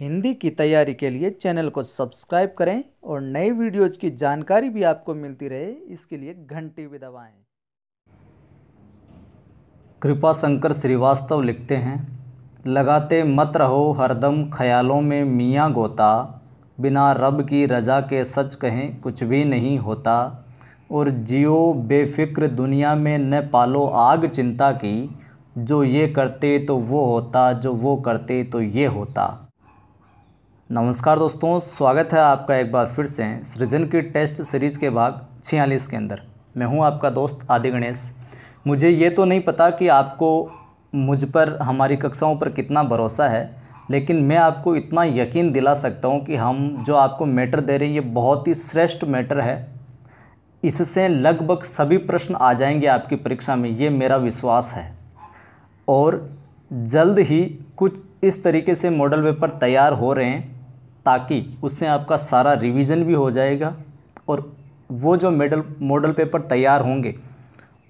हिंदी की तैयारी के लिए चैनल को सब्सक्राइब करें और नए वीडियोज़ की जानकारी भी आपको मिलती रहे इसके लिए घंटी भी दबाएं। कृपा शंकर श्रीवास्तव लिखते हैं लगाते मत रहो हरदम ख्यालों में मियाँ गोता बिना रब की रजा के सच कहें कुछ भी नहीं होता और जियो बेफिक्र दुनिया में न पालो आग चिंता की जो ये करते तो वो होता जो वो करते तो ये होता नमस्कार दोस्तों स्वागत है आपका एक बार फिर से सृजन की टेस्ट सीरीज़ के भाग छियालीस के अंदर मैं हूं आपका दोस्त आदि गणेश मुझे ये तो नहीं पता कि आपको मुझ पर हमारी कक्षाओं पर कितना भरोसा है लेकिन मैं आपको इतना यकीन दिला सकता हूं कि हम जो आपको मैटर दे रहे हैं ये बहुत ही श्रेष्ठ मैटर है इससे लगभग सभी प्रश्न आ जाएंगे आपकी परीक्षा में ये मेरा विश्वास है और जल्द ही कुछ इस तरीके से मॉडल पेपर तैयार हो रहे हैं ताकि उससे आपका सारा रिवीजन भी हो जाएगा और वो जो मेडल मॉडल पेपर तैयार होंगे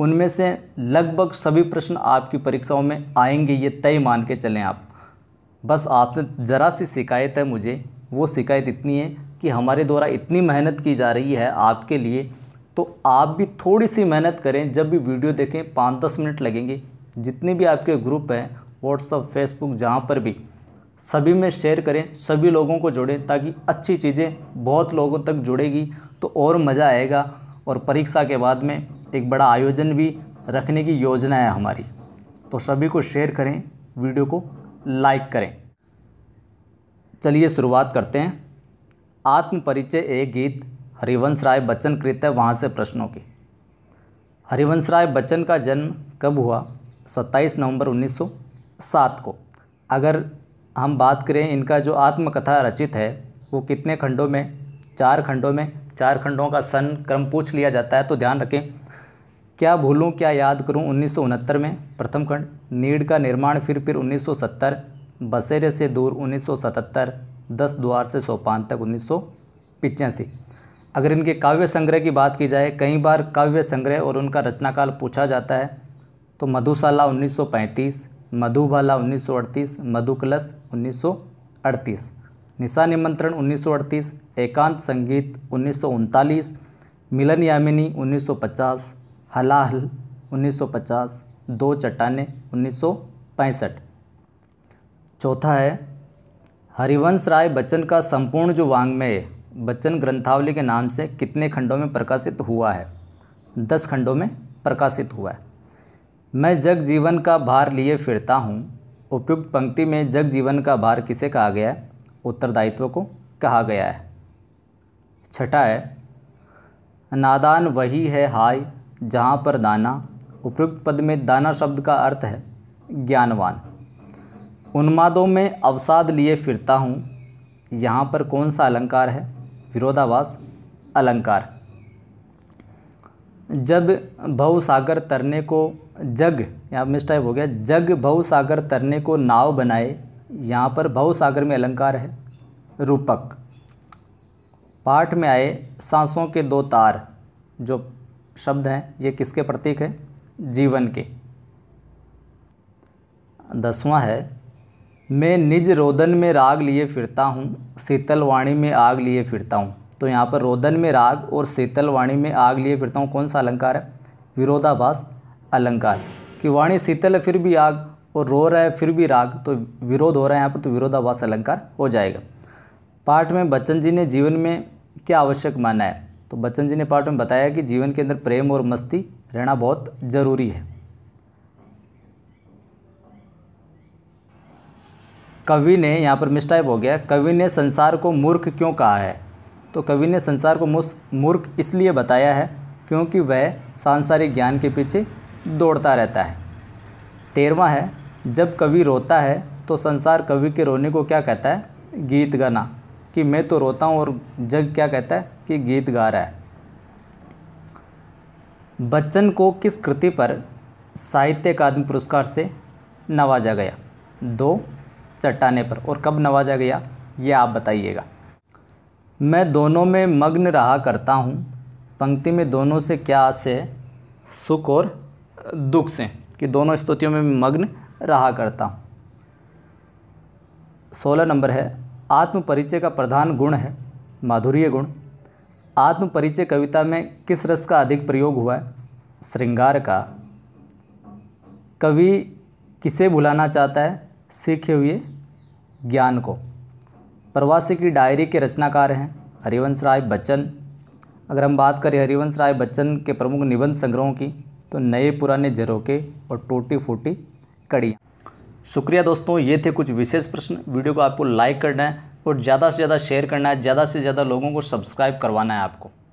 उनमें से लगभग सभी प्रश्न आपकी परीक्षाओं में आएंगे ये तय मान के चलें आप बस आपसे ज़रा सी शिकायत है मुझे वो शिकायत इतनी है कि हमारे द्वारा इतनी मेहनत की जा रही है आपके लिए तो आप भी थोड़ी सी मेहनत करें जब भी वीडियो देखें पाँच दस मिनट लगेंगे जितने भी आपके ग्रुप हैं व्हाट्सअप फेसबुक जहाँ पर भी सभी में शेयर करें सभी लोगों को जोड़ें ताकि अच्छी चीज़ें बहुत लोगों तक जुड़ेगी तो और मज़ा आएगा और परीक्षा के बाद में एक बड़ा आयोजन भी रखने की योजना है हमारी तो सभी को शेयर करें वीडियो को लाइक करें चलिए शुरुआत करते हैं आत्मपरिचय एक गीत हरिवंश राय बच्चन कृत है वहाँ से प्रश्नों की हरिवंश राय बच्चन का जन्म कब हुआ 27 नवंबर 1907 को अगर हम बात करें इनका जो आत्मकथा रचित है वो कितने खंडों में चार खंडों में चार खंडों का सन क्रम पूछ लिया जाता है तो ध्यान रखें क्या भूलूं क्या याद करूं उन्नीस में प्रथम खंड नीड का निर्माण फिर फिर 1970 बसेरे से दूर 1977 दस द्वार से सोपान तक उन्नीस अगर इनके काव्य संग्रह की बात की जाए कई बार काव्य संग्रह और उनका रचनाकाल पूछा जाता है तो मधुशाला मधुबाला 1938 मधुकलश 1938 निशा निमंत्रण 1938 एकांत संगीत उन्नीस मिलन यामिनी 1950 हलाहल 1950 दो चट्टाने 1965 चौथा है हरिवंश राय बच्चन का संपूर्ण जो वांग्मय बच्चन ग्रंथावली के नाम से कितने खंडों में प्रकाशित हुआ है दस खंडों में प्रकाशित हुआ है मैं जग जीवन का भार लिए फिरता हूँ उपयुक्त पंक्ति में जग जीवन का भार किसे कहा गया है उत्तरदायित्व को कहा गया है छठा है नादान वही है हाय जहाँ पर दाना उपयुक्त पद में दाना शब्द का अर्थ है ज्ञानवान उन्मादों में अवसाद लिए फिरता हूँ यहाँ पर कौन सा अलंकार है विरोधावास अलंकार जब भव सागर तरने को जग यहाँ मिस टाइप हो गया जग भव सागर तरने को नाव बनाए यहाँ पर भव सागर में अलंकार है रूपक पाठ में आए सांसों के दो तार जो शब्द हैं ये किसके प्रतीक है जीवन के दसवां है मैं निज रोदन में राग लिए फिरता हूँ शीतल वाणी में आग लिए फिरता हूँ तो यहाँ पर रोदन में राग और शीतल वाणी में आग लिए फिरता हूँ कौन सा अलंकार है विरोधाभास अलंकार कि वाणी शीतल है फिर भी आग और रो रहा है फिर भी राग तो विरोध हो रहा है यहाँ पर तो विरोधाभास अलंकार हो जाएगा पाठ में बच्चन जी ने जीवन में क्या आवश्यक माना है तो बच्चन जी ने पाठ में बताया कि जीवन के अंदर प्रेम और मस्ती रहना बहुत ज़रूरी है कवि ने यहाँ पर मिस्टाइप हो गया कवि ने संसार को मूर्ख क्यों कहा है तो कवि ने संसार को मूर्ख इसलिए बताया है क्योंकि वह सांसारिक ज्ञान के पीछे दौड़ता रहता है तेरवा है जब कवि रोता है तो संसार कवि के रोने को क्या कहता है गीत गाना कि मैं तो रोता हूँ और जग क्या कहता है कि गीत गा रहा है बच्चन को किस कृति पर साहित्य अकादमी पुरस्कार से नवाजा गया दो चट्टाने पर और कब नवाजा गया ये आप बताइएगा मैं दोनों में मग्न रहा करता हूँ पंक्ति में दोनों से क्या आशय है सुख और दुख से कि दोनों स्तुतियों में मग्न रहा करता हूँ सोलह नंबर है आत्मपरिचय का प्रधान गुण है माधुर्य गुण आत्मपरिचय कविता में किस रस का अधिक प्रयोग हुआ है श्रृंगार का कवि किसे भुलाना चाहता है सीखे हुए ज्ञान को प्रवासी की डायरी के रचनाकार हैं हरिवंश राय बच्चन अगर हम बात करें हरिवंश राय बच्चन के प्रमुख निबंध संग्रहों की तो नए पुराने झरोके और टोटी फूटी कड़ियाँ शुक्रिया दोस्तों ये थे कुछ विशेष प्रश्न वीडियो को आपको लाइक करना है और ज़्यादा से ज़्यादा शेयर करना है ज़्यादा से ज़्यादा लोगों को सब्सक्राइब करवाना है आपको